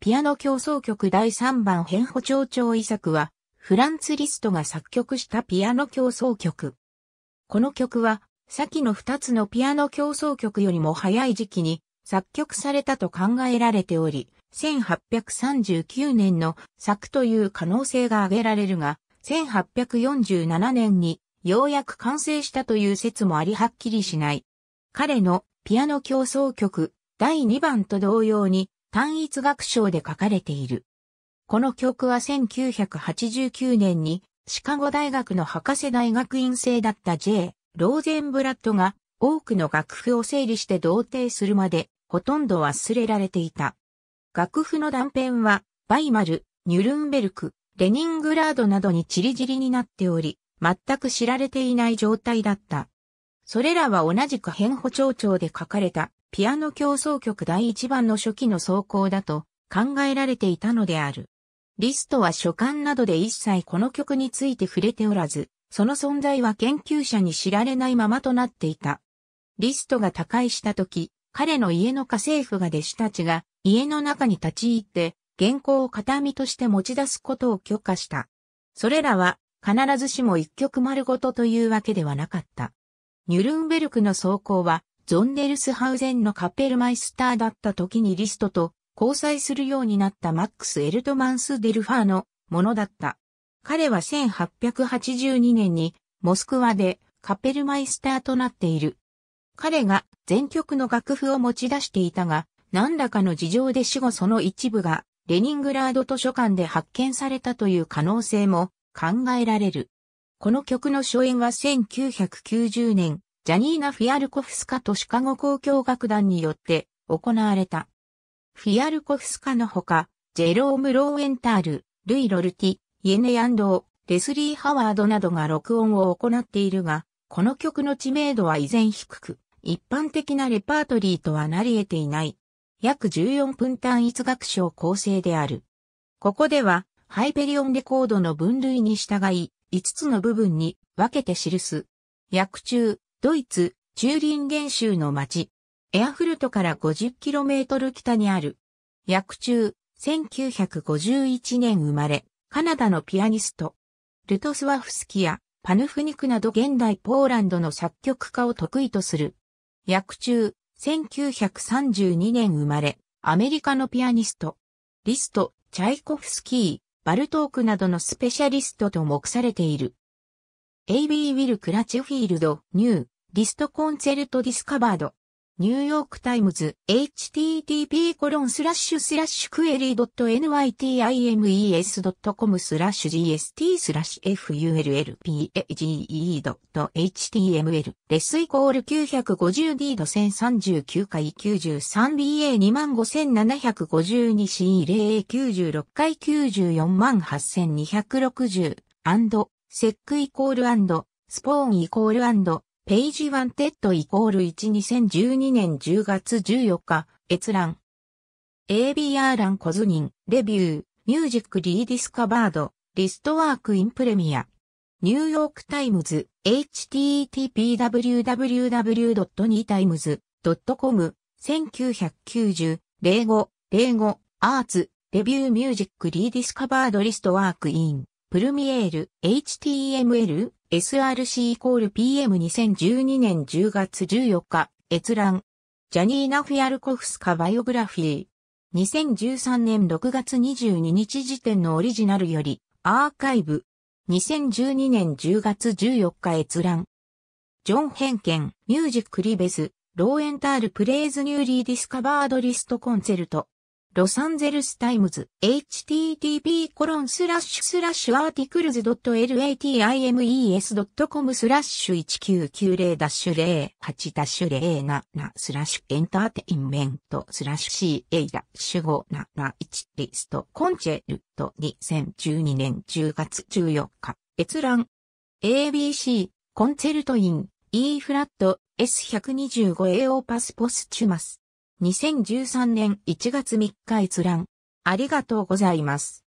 ピアノ競争曲第3番変歩調調遺作は、フランツ・リストが作曲したピアノ競争曲。この曲は、先の2つのピアノ競争曲よりも早い時期に作曲されたと考えられており、1839年の作という可能性が挙げられるが、1847年にようやく完成したという説もありはっきりしない。彼のピアノ競争曲第2番と同様に、単一学章で書かれている。この曲は1989年にシカゴ大学の博士大学院生だった J. ローゼンブラッドが多くの楽譜を整理して同定するまでほとんど忘れられていた。楽譜の断片はバイマル、ニュルンベルク、レニングラードなどに散り散りになっており、全く知られていない状態だった。それらは同じく変歩長調で書かれたピアノ競争曲第一番の初期の奏功だと考えられていたのである。リストは書簡などで一切この曲について触れておらず、その存在は研究者に知られないままとなっていた。リストが他界した時、彼の家の家政婦が弟子たちが家の中に立ち入って原稿を形見として持ち出すことを許可した。それらは必ずしも一曲丸ごとというわけではなかった。ニュルンベルクの走行はゾンデルスハウゼンのカペルマイスターだった時にリストと交際するようになったマックス・エルトマンス・デルファーのものだった。彼は1882年にモスクワでカペルマイスターとなっている。彼が全曲の楽譜を持ち出していたが、何らかの事情で死後その一部がレニングラード図書館で発見されたという可能性も考えられる。この曲の初演は1990年ジャニーナ・フィアルコフスカとシカゴ交響楽団によって行われた。フィアルコフスカのほか、ジェローム・ローエンタール、ルイ・ロルティ、イエネ・ヤンドー、レスリー・ハワードなどが録音を行っているが、この曲の知名度は依然低く、一般的なレパートリーとはなり得ていない。約14分単一楽章構成である。ここでは、ハイペリオンレコードの分類に従い、5つの部分に分けて記す。訳中、ドイツ、チューリンゲン州の町、エアフルトから 50km 北にある、薬中、1951年生まれ、カナダのピアニスト、ルトスワフスキやパヌフニクなど現代ポーランドの作曲家を得意とする。薬中、1932年生まれ、アメリカのピアニスト、リスト、チャイコフスキー、バルトークなどのスペシャリストと目されている。AB ウィル・クラチフィールド、ニュー、リストコンセルトディスカバード。ニューヨークタイムズ、http コロンスラッシュスラッシュクエリー .nytimes.com スラッシュ gst スラッシュ fulpage.html レスイコール 950d.1039 回 93ba25752c0a96 回948,260セックイコールスポーンイコールページワンテッドイコール12012年10月14日、閲覧。ABR ランコズニン、レビュー、ミュージックリーディスカバード、リストワークインプレミア。ニューヨークタイムズ、http://www.newtimes.com、1990、05、05、アーツ、レビューミュージックリーディスカバードリストワークイン。プルミエール、HTML、SRC イコール PM2012 年10月14日、閲覧。ジャニーナ・フィアルコフスカ・バイオグラフィー。2013年6月22日時点のオリジナルより、アーカイブ。2012年10月14日閲覧。ジョン・ヘンケン、ミュージック・リベス、ローエンタール・プレイズ・ニューリー・ディスカバード・リスト・コンセルト。ロサンゼルスタイムズ、http コロンスラッシュスラッシュアーティクルズ .latimes.com スラッシュ1990ダッシュ08ダッシュ07スラッシュエンターテインメントスラッシュ CA ダ571リストコンチェルト2012年10月14日閲覧 ABC コンチェルトイン E フラット S125A o パスポスチュマス2013年1月3日閲覧。ありがとうございます。